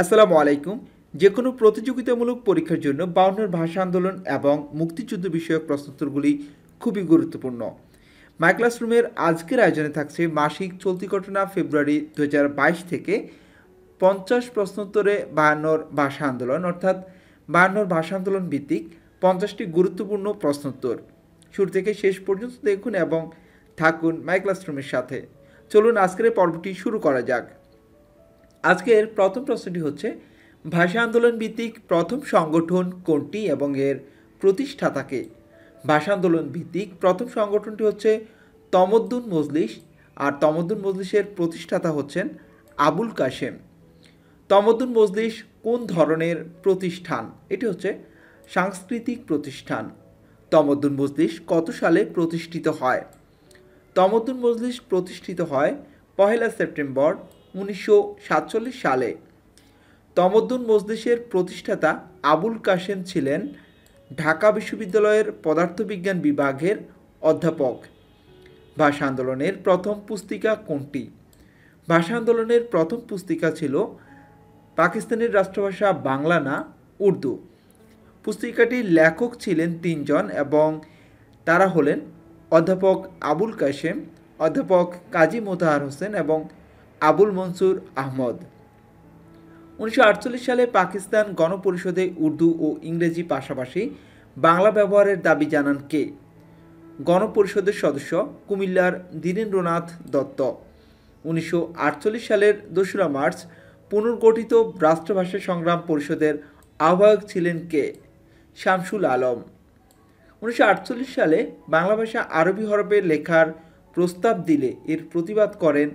আসসালামু আলাইকুম যে কোনো প্রতিযোগিতামূলক পরীক্ষার জন্য বাউন্ডার ভাষা আন্দোলন এবং মুক্তিযুদ্ধ বিষয়ক প্রশ্নোত্তরগুলি খুবই গুরুত্বপূর্ণ মাই ক্লাসরুমের আজকের আয়োজনে থাকছে মাসিক চলতি ঘটনা ফেব্রুয়ারি দু থেকে পঞ্চাশ প্রশ্নোত্তরে বায়ান্নর ভাষা আন্দোলন অর্থাৎ বায়ান্নর ভাষা আন্দোলন ভিত্তিক পঞ্চাশটি গুরুত্বপূর্ণ প্রশ্নোত্তর শুরু থেকে শেষ পর্যন্ত দেখুন এবং থাকুন মাই ক্লাসরুমের সাথে চলুন আজকের পর্বটি শুরু করা যাক আজকের প্রথম প্রশ্নটি হচ্ছে ভাষা আন্দোলন ভিত্তিক প্রথম সংগঠন কোনটি এবং এর প্রতিষ্ঠাতাকে ভাষা আন্দোলন ভিত্তিক প্রথম সংগঠনটি হচ্ছে তমদ্দুন মজলিস আর তমদ্দুন মজলিসের প্রতিষ্ঠাতা হচ্ছেন আবুল কাশেম তমদ্দুন মজলিস কোন ধরনের প্রতিষ্ঠান এটি হচ্ছে সাংস্কৃতিক প্রতিষ্ঠান তমদ্দুন মজলিস কত সালে প্রতিষ্ঠিত হয় তমদ্দুন মজলিস প্রতিষ্ঠিত হয় পহেলা সেপ্টেম্বর উনিশশো সালে তমদ্দুন মজলিসের প্রতিষ্ঠাতা আবুল কাশেম ছিলেন ঢাকা বিশ্ববিদ্যালয়ের পদার্থবিজ্ঞান বিভাগের অধ্যাপক ভাষা আন্দোলনের প্রথম পুস্তিকা কোনটি ভাষা আন্দোলনের প্রথম পুস্তিকা ছিল পাকিস্তানের রাষ্ট্রভাষা বাংলা না উর্দু পুস্তিকাটির লেখক ছিলেন তিনজন এবং তারা হলেন অধ্যাপক আবুল কাশেম অধ্যাপক কাজী মোতাহার হোসেন এবং আবুল মনসুর আহমদ উনিশশো সালে পাকিস্তান গণপরিষদে উর্দু ও ইংরেজি পাশাপাশি বাংলা ব্যবহারের দাবি জানান কে গণপরিষদের সদস্য কুমিল্লার দীনেন্দ্রনাথ দত্ত উনিশশো সালের দোসরা মার্চ পুনর্গঠিত রাষ্ট্রভাষা সংগ্রাম পরিষদের আহ্বায়ক ছিলেন কে শামসুল আলম উনিশশো সালে বাংলা ভাষা আরবি হরফে লেখার প্রস্তাব দিলে এর প্রতিবাদ করেন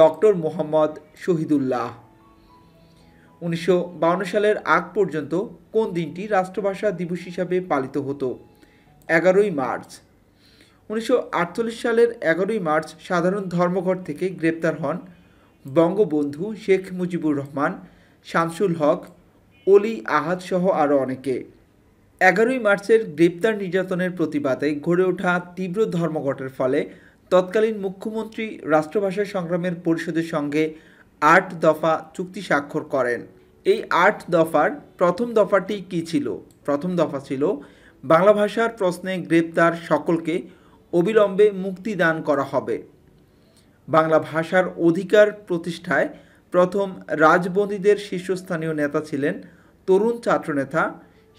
ডক্টর মোহাম্মদ শহীদুল্লাহ উনিশশো সালের আগ পর্যন্ত কোন দিনটি রাষ্ট্রভাষা দিবস হিসাবে পালিত হতো এগারোই মার্চ উনিশশো সালের এগারোই মার্চ সাধারণ ধর্মঘট থেকে গ্রেপ্তার হন বঙ্গবন্ধু শেখ মুজিবুর রহমান শামসুল হক অলি আহাদ সহ আরও অনেকে এগারোই মার্চের গ্রেপ্তার নির্যাতনের প্রতিবাদে গড়ে ওঠা তীব্র ধর্মঘটের ফলে তৎকালীন মুখ্যমন্ত্রী রাষ্ট্রভাষা সংগ্রামের পরিষদের সঙ্গে আট দফা চুক্তি স্বাক্ষর করেন এই আট দফার প্রথম দফাটি কি ছিল প্রথম দফা ছিল বাংলা ভাষার প্রশ্নে গ্রেপ্তার সকলকে অবিলম্বে মুক্তি দান করা হবে বাংলা ভাষার অধিকার প্রতিষ্ঠায় প্রথম রাজবন্দীদের শীর্ষস্থানীয় নেতা ছিলেন তরুণ ছাত্রনেতা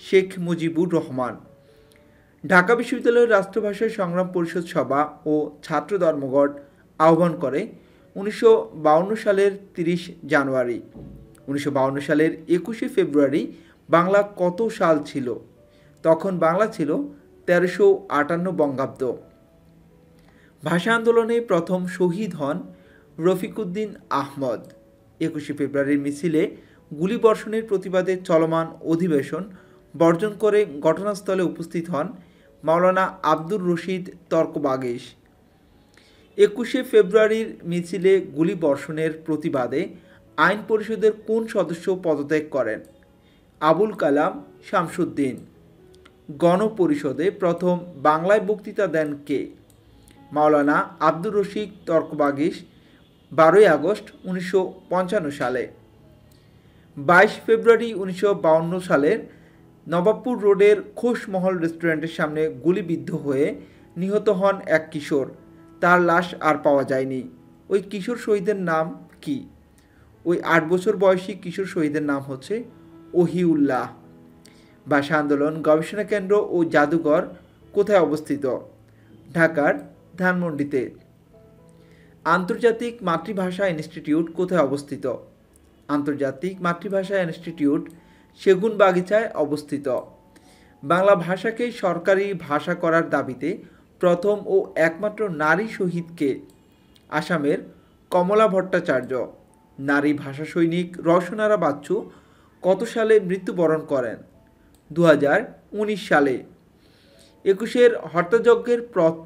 শেখ মুজিবুর রহমান ঢাকা বিশ্ববিদ্যালয়ের রাষ্ট্রভাষা সংগ্রাম পরিষদ সভা ও ছাত্র ধর্মঘট আহ্বান করে উনিশশো সালের তিরিশ জানুয়ারি উনিশশো সালের একুশে ফেব্রুয়ারি বাংলা কত সাল ছিল তখন বাংলা ছিল তেরোশো আটান্ন বঙ্গাব্দ ভাষা আন্দোলনে প্রথম শহীদ হন রফিকুদ্দিন আহমদ একুশে ফেব্রুয়ারির মিছিলে গুলিবর্ষণের প্রতিবাদে চলমান অধিবেশন বর্জন করে ঘটনাস্থলে উপস্থিত হন মাওলানা আব্দুর রশিদ তর্কবাগেশ একুশে ফেব্রুয়ারির মিছিলে গুলি বর্ষণের প্রতিবাদে আইন পরিষদের কোন সদস্য পদত্যাগ করেন আবুল কালাম শামসুদ্দিন গণপরিষদে প্রথম বাংলায় বক্তৃতা দেন কে মাওলানা আব্দুর রশিদ তর্কবাগিস বারোই আগস্ট উনিশশো সালে বাইশ ফেব্রুয়ারি উনিশশো সালের নবাবপুর রোডের খোশমহল রেস্টুরেন্টের সামনে গুলিবিদ্ধ হয়ে নিহত হন এক কিশোর তার লাশ আর পাওয়া যায়নি ওই কিশোর শহীদের নাম কি ওই আট বছর বয়সী কিশোর শহীদের নাম হচ্ছে ওহিউল্লাহ ভাষা আন্দোলন গবেষণা কেন্দ্র ও জাদুঘর কোথায় অবস্থিত ঢাকার ধানমন্ডিতে আন্তর্জাতিক মাতৃভাষা ইনস্টিটিউট কোথায় অবস্থিত আন্তর্জাতিক মাতৃভাষা ইনস্টিটিউট সেগুনবাগিচায় অবস্থিত বাংলা ভাষাকে সরকারি ভাষা করার দাবিতে প্রথম ও একমাত্র নারী শহীদকে আসামের কমলা ভট্টাচার্য নারী ভাষা সৈনিক রসনারা বাচ্চু কত সালে মৃত্যুবরণ করেন দু সালে একুশের হত্যাযজ্ঞের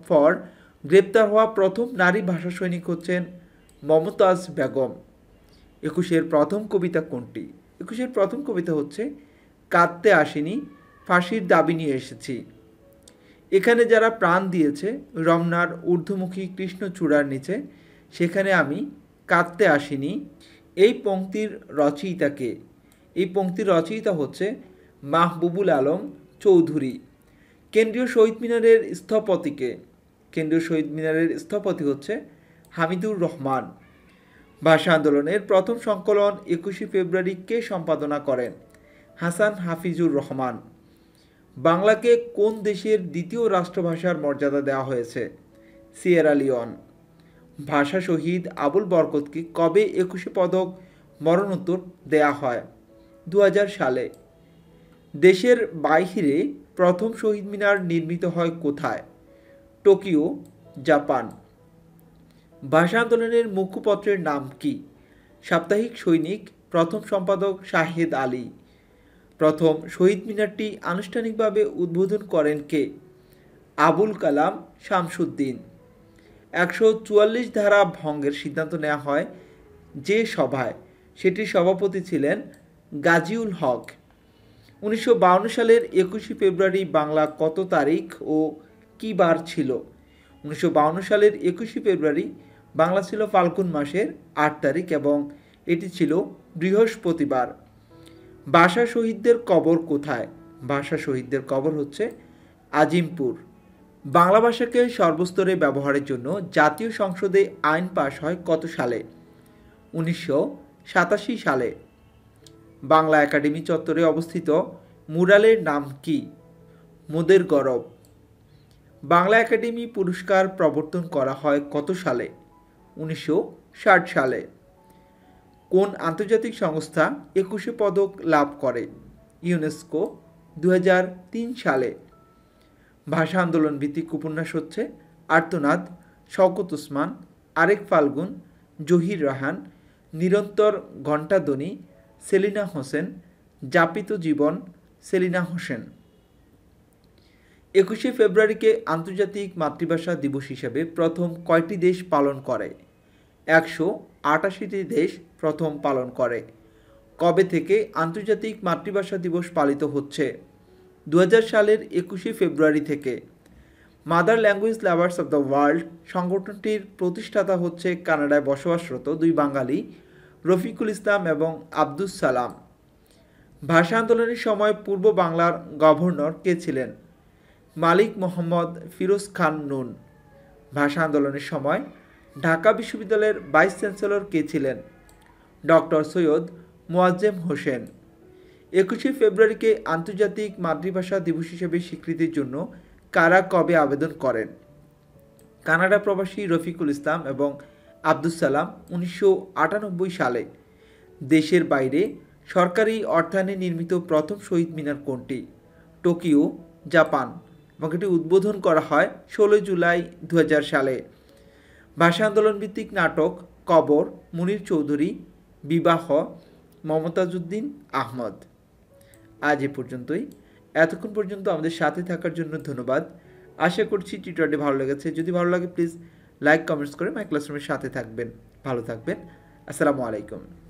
পর গ্রেপ্তার হওয়া প্রথম নারী ভাষা সৈনিক হচ্ছেন মমতাজ বেগম একুশের প্রথম কবিতা কোনটি একুশের প্রথম কবিতা হচ্ছে কাঁদতে আসেনি ফাঁসির দাবি নিয়ে এসেছি এখানে যারা প্রাণ দিয়েছে রমনার ঊর্ধ্বমুখী কৃষ্ণচূড়ার নিচে সেখানে আমি কাঁদতে আসিনি এই পংক্তির রচয়িতাকে এই পঙ্ক্তির রচয়িতা হচ্ছে মাহবুবুল আলম চৌধুরী কেন্দ্রীয় শহীদ মিনারের স্থপতিকে কেন্দ্রীয় শহীদ মিনারের স্থপতি হচ্ছে হামিদুর রহমান ভাষা আন্দোলনের প্রথম সংকলন একুশে ফেব্রুয়ারিকে সম্পাদনা করেন হাসান হাফিজুর রহমান বাংলাকে কোন দেশের দ্বিতীয় রাষ্ট্রভাষার মর্যাদা দেওয়া হয়েছে সিয়েরা লিওন ভাষা শহীদ আবুল বরকতকে কবে একুশে পদক মরণোত্তর দেয়া হয় দু সালে দেশের বাইরে প্রথম শহীদ মিনার নির্মিত হয় কোথায় টোকিও জাপান ভাষা আন্দোলনের মুখপত্রের নাম কি সাপ্তাহিক সৈনিক প্রথম সম্পাদক শাহেদ আলী প্রথম শহীদ মিনারটি আনুষ্ঠানিকভাবে উদ্বোধন করেন কে আবুল কালাম শামসুদ্দিন একশো চুয়াল্লিশ ধারা ভঙ্গের সিদ্ধান্ত নেওয়া হয় যে সভায় সেটির সভাপতি ছিলেন গাজিউল হক উনিশশো সালের একুশে ফেব্রুয়ারি বাংলা কত তারিখ ও কী বার ছিল উনিশশো সালের একুশে ফেব্রুয়ারি বাংলা ছিল ফাল্গুন মাসের আট তারিখ এবং এটি ছিল বৃহস্পতিবার বাসা শহীদদের কবর কোথায় ভাষা শহীদদের কবর হচ্ছে আজিমপুর বাংলা ভাষাকে সর্বস্তরে ব্যবহারের জন্য জাতীয় সংসদে আইন পাশ হয় কত সালে উনিশশো সালে বাংলা একাডেমি চত্বরে অবস্থিত মুরালের নাম কি মোদের গরব বাংলা একাডেমি পুরস্কার প্রবর্তন করা হয় কত সালে উনিশশো সালে কোন আন্তর্জাতিক সংস্থা একুশে পদক লাভ করে ইউনেস্কো দু সালে ভাষা আন্দোলন ভিত্তিক উপন্যাস হচ্ছে আর্তনাদ শওকত উসমান আরেক ফাল্গুন জহির রাহান নিরন্তর ঘণ্টাধ্বনি সেলিনা হোসেন যাপিত জীবন সেলিনা হোসেন একুশে ফেব্রুয়ারিকে আন্তর্জাতিক মাতৃভাষা দিবস হিসেবে প্রথম কয়টি দেশ পালন করে একশো আটাশিটি দেশ প্রথম পালন করে কবে থেকে আন্তর্জাতিক মাতৃভাষা দিবস পালিত হচ্ছে দু সালের একুশে ফেব্রুয়ারি থেকে mother language lovers of the world সংগঠনটির প্রতিষ্ঠাতা হচ্ছে কানাডায় বসবাসরত দুই বাঙালি রফিকুল ইসলাম এবং আব্দুস সালাম ভাষা আন্দোলনের সময় পূর্ব বাংলার গভর্নর কে ছিলেন মালিক মোহাম্মদ ফিরোজ খান নুন ভাষা আন্দোলনের সময় ঢাকা বিশ্ববিদ্যালয়ের ভাইস চ্যান্সেলর কে ছিলেন ডক্টর সৈয়দ মোয়াজ্জেম হোসেন একুশে ফেব্রুয়ারিকে আন্তর্জাতিক মাতৃভাষা দিবস হিসেবে স্বীকৃতির জন্য কারা কবে আবেদন করেন কানাডা প্রবাসী রফিকুল ইসলাম এবং আব্দুল সালাম উনিশশো সালে দেশের বাইরে সরকারি অর্থায়নে নির্মিত প্রথম শহীদ মিনার কোনটি টোকিও জাপান এবং এটি উদ্বোধন করা হয় ষোলো জুলাই দু সালে ভাষা আন্দোলন ভিত্তিক নাটক কবর মুনির চৌধুরী বিবাহ মমতাজুদ্দিন আহমদ আজ এ পর্যন্তই এতক্ষণ পর্যন্ত আমাদের সাথে থাকার জন্য ধন্যবাদ আশা করছি টিটারটি ভালো লেগেছে যদি ভালো লাগে প্লিজ লাইক কমেন্টস করে মাই ক্লাসরুমের সাথে থাকবেন ভালো থাকবেন আসসালামু আলাইকুম